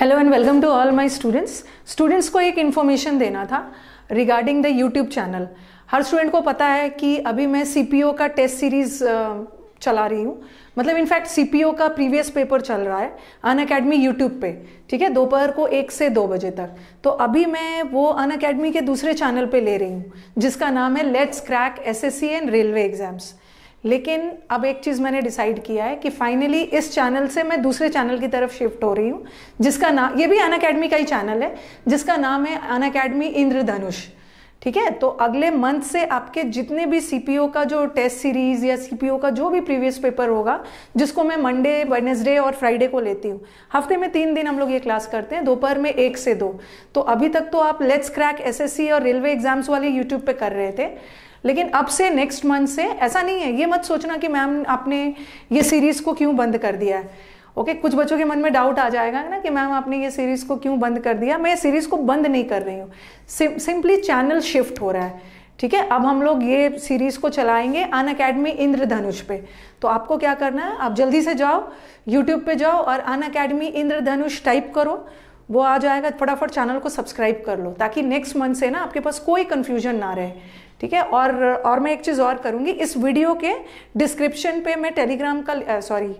hello and welcome to all my students students को एक information देना था रिगार्डिंग द यूट्यूब चैनल हर स्टूडेंट को पता है कि अभी मैं सी का टेस्ट सीरीज़ चला रही हूँ मतलब इनफैक्ट सी का प्रीवियस पेपर चल रहा है अन अकेडमी यूट्यूब पे ठीक है दोपहर को एक से दो बजे तक तो अभी मैं वो अन अकेडमी के दूसरे चैनल पे ले रही हूँ जिसका नाम है let's crack S S C and railway exams लेकिन अब एक चीज़ मैंने डिसाइड किया है कि फाइनली इस चैनल से मैं दूसरे चैनल की तरफ शिफ्ट हो रही हूँ जिसका नाम ये भी अन अकेडमी का ही चैनल है जिसका नाम है अन अकेडमी इंद्रधनुष ठीक है तो अगले मंथ से आपके जितने भी सीपीओ का जो टेस्ट सीरीज या सीपीओ का जो भी प्रीवियस पेपर होगा जिसको मैं मंडे वेडनेसडे और फ्राइडे को लेती हूँ हफ्ते में तीन दिन हम लोग ये क्लास करते हैं दोपहर में एक से दो तो अभी तक तो आप लेट्स क्रैक एसएससी और रेलवे एग्जाम्स वाले यूट्यूब पे कर रहे थे लेकिन अब से नेक्स्ट मंथ से ऐसा नहीं है ये मत सोचना कि मैम आपने ये सीरीज़ को क्यों बंद कर दिया है ओके कुछ बच्चों के मन में डाउट आ जाएगा ना कि मैम आपने ये सीरीज़ को क्यों बंद कर दिया मैं सीरीज़ को बंद नहीं कर रही हूँ सिंपली चैनल शिफ्ट हो रहा है ठीक है अब हम लोग ये सीरीज़ को चलाएंगे अन अकेडमी इंद्रधनुष पे तो आपको क्या करना है आप जल्दी से जाओ यूट्यूब पे जाओ और अन अकेडमी इंद्रधनुष टाइप करो वो आ जाएगा फटाफट चैनल को सब्सक्राइब कर लो ताकि नेक्स्ट मंथ से ना आपके पास कोई कन्फ्यूजन ना रहे ठीक है और और मैं एक चीज़ और करूँगी इस वीडियो के डिस्क्रिप्शन पे मैं टेलीग्राम का सॉरी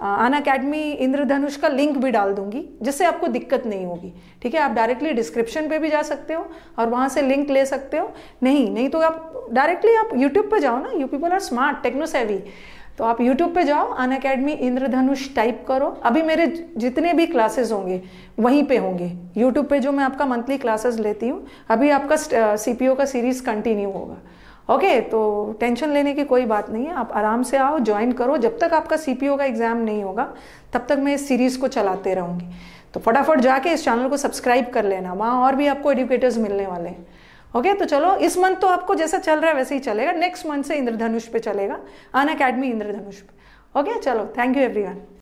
अन अकेडमी इंद्रधनुष का लिंक भी डाल दूंगी जिससे आपको दिक्कत नहीं होगी ठीक है आप डायरेक्टली डिस्क्रिप्शन पे भी जा सकते हो और वहाँ से लिंक ले सकते हो नहीं नहीं तो आप डायरेक्टली आप यूट्यूब पे जाओ ना you people are smart technosavvy तो आप YouTube पे जाओ अन अकेडमी इंद्रधनुष टाइप करो अभी मेरे जितने भी क्लासेस होंगे वहीं पे होंगे YouTube पे जो मैं आपका मंथली क्लासेस लेती हूँ अभी आपका सी पी ओ का सीरीज़ कंटिन्यू होगा ओके okay, तो टेंशन लेने की कोई बात नहीं है आप आराम से आओ ज्वाइन करो जब तक आपका सी पी ओ का एग्ज़ाम नहीं होगा तब तक मैं इस सीरीज़ को चलाते रहूँगी तो फटाफट जाके इस चैनल को सब्सक्राइब कर लेना वहाँ और भी आपको एडुकेटर्स मिलने वाले हैं ओके तो चलो इस मंथ तो आपको जैसा चल रहा है वैसे ही चलेगा नेक्स्ट मंथ से इंद्रधनुष पे चलेगा अन अकेडमी इंद्रधनुष पे ओके चलो थैंक यू एवरीवन